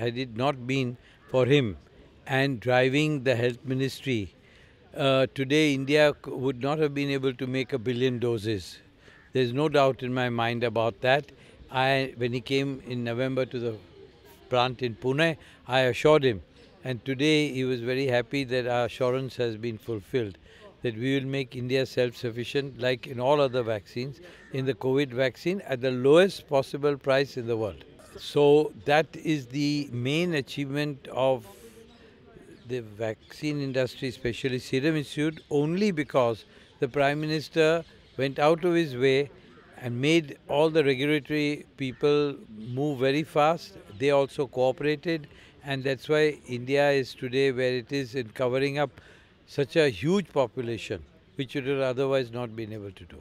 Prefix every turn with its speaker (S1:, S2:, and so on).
S1: had it not been for him and driving the health ministry, uh, today India would not have been able to make a billion doses. There's no doubt in my mind about that. I, when he came in November to the plant in Pune, I assured him. And today he was very happy that our assurance has been fulfilled, that we will make India self-sufficient like in all other vaccines, in the COVID vaccine at the lowest possible price in the world. So that is the main achievement of the vaccine industry, especially Serum Institute, only because the Prime Minister went out of his way and made all the regulatory people move very fast. They also cooperated, and that's why India is today where it is in covering up such a huge population, which it would otherwise not been able to do.